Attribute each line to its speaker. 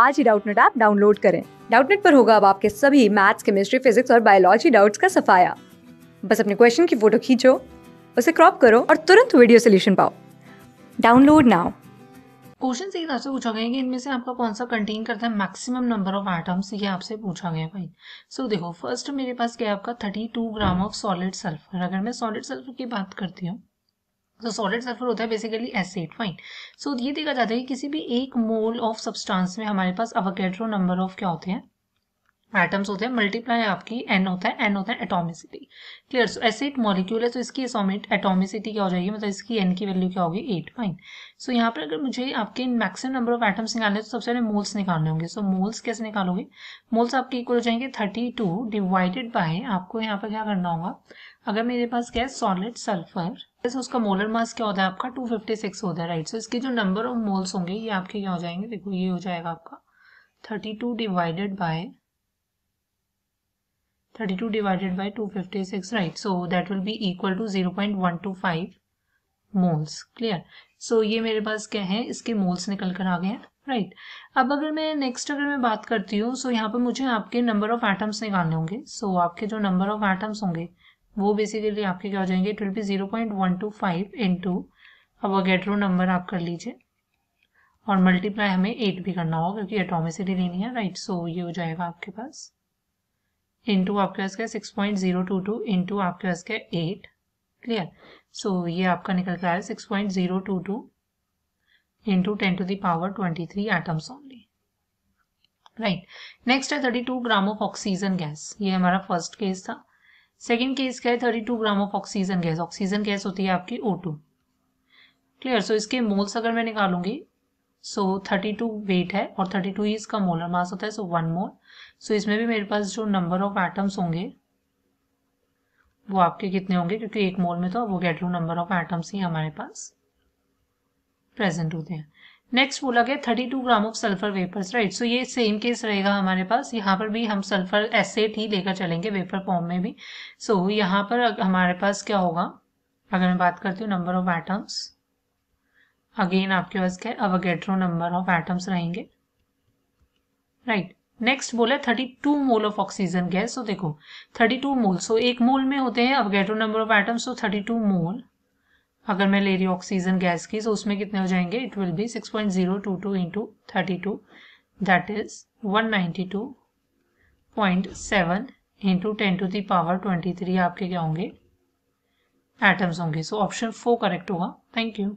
Speaker 1: आज ही Doubtnut app download करें डाउटनेट पर होगा अब आपके सभी मैथ्स केमिस्ट्री फिजिक्स और बायोलॉजी डाउट्स का सफाया बस अपने क्वेश्चन की फोटो खींचो उसे क्रॉप करो और तुरंत वीडियो सोल्यूशन पाओ डाउनलोड नाउ
Speaker 2: क्वेश्चन से आपसे पूछा गया है कि इनमें से आपका कौन सा कंटेन करता है मैक्सिमम नंबर ऑफ एटम्स ये आपसे पूछा गया भाई सो so, देखो फर्स्ट मेरे पास क्या है आपका 32 ग्राम ऑफ सॉलिड सल्फर अगर मैं सॉलिड सल्फर की बात करती हूँ जो सॉलिड सल्फर होता है बेसिकली एसिड फाइन सो ये देखा जाता है कि किसी भी एक मोल ऑफ सब्सटेंस में हमारे पास अवोकेड्रो नंबर ऑफ क्या होते हैं एटम्स होते हैं मल्टीप्लाई आपकी एन होता है एन होता है एटॉमिसिटी क्लियर सो ऐसे एक मॉलिक्यूल है तो इसकी एटॉमिसिटी क्या हो जाएगी मतलब इसकी एन की वैल्यू क्या होगी एट फाइन सो यहाँ पर अगर मुझे आपके मैक्सिमम नंबर ऑफ एटम्स निकालने तो सबसे पहले मोल्स निकालने होंगे सो so, मोल्स कैसे निकालोगे मोल्स आपके इक्वल हो जाएंगे थर्टी टू डिवाइडेड बाय आपको यहाँ पर क्या करना होगा अगर मेरे पास क्या है सॉलिड सल्फर जैसे उसका मोलर मास क्या होता है आपका 256 होता है राइट सो इसके जो नंबर ऑफ मोल्स होंगे ये आपके क्या हो जाएंगे देखो ये हो जाएगा आपका 32 divided by 32 divided by 256 right so that will be equal to 0.125 moles clear so ये मेरे पास क्या है इसके मोल्स निकल कर आ गए हैं राइट अब अगर मैं नेक्स्ट अगर मैं बात करती हूँ सो so यहाँ पर मुझे आपके नंबर ऑफ एटम्स निकालने होंगे सो so आपके जो नंबर ऑफ एटम्स होंगे वो बेसिकली आपके क्या हो जाएंगे it will be zero point one two five into अब अगेट्रो नंबर आप कर लीजिए और मल्टीप्लाई हमें एट भी करना होगा क्योंकि एटोमिसिटी लेनी है राइट सो so ये हो जाएगा आपके पास इंटू आपके पास क्या six point zero two two into आपके पास क्या एट क्लियर सो ये आपका निकल के आ रहा है six point zero two two into ten to the power twenty three atoms only right next है thirty two gram of oxygen gas ये हमारा फर्स्ट केस था सेकेंड केस क्या है thirty two gram of oxygen gas oxygen gas होती है आपकी O two clear so इसके मोल्स अगर मैं निकालूंगी सो थर्टी टू वेट है और थर्टी टू ही इसका मोलर मास होता है सो वन मोल सो इसमें भी मेरे पास जो नंबर ऑफ एटम्स होंगे वो आपके कितने होंगे क्योंकि एक मोल में तो वो गैट नंबर ऑफ एटम्स ही हमारे पास प्रेजेंट होते हैं नेक्स्ट बोला गया thirty two gram of sulphur vapours right so ये सेम केस रहेगा हमारे पास यहाँ पर भी हम सल्फर एसेट ही लेकर चलेंगे वेपर फॉर्म में भी सो so, यहाँ पर हमारे पास क्या होगा अगर मैं बात करती हूँ नंबर ऑफ एटम्स अगेन आपके पास क्या अवगेट्रो नंबर ऑफ एटम्स रहेंगे राइट right. नेक्स्ट बोला thirty two mole of oxygen gas तो देखो थर्टी टू मोल सो एक मोल में होते हैं अवगेट्रो नंबर ऑफ एटम्स तो थर्टी टू मोल अगर मैं ले रही हूँ ऑक्सीजन गैस की तो उसमें कितने हो जाएंगे it will be six point zero two two into thirty two that is one ninety two point seven into ten to the power twenty three आपके क्या होंगे एटम्स होंगे सो ऑप्शन फोर करेक्ट होगा थैंक यू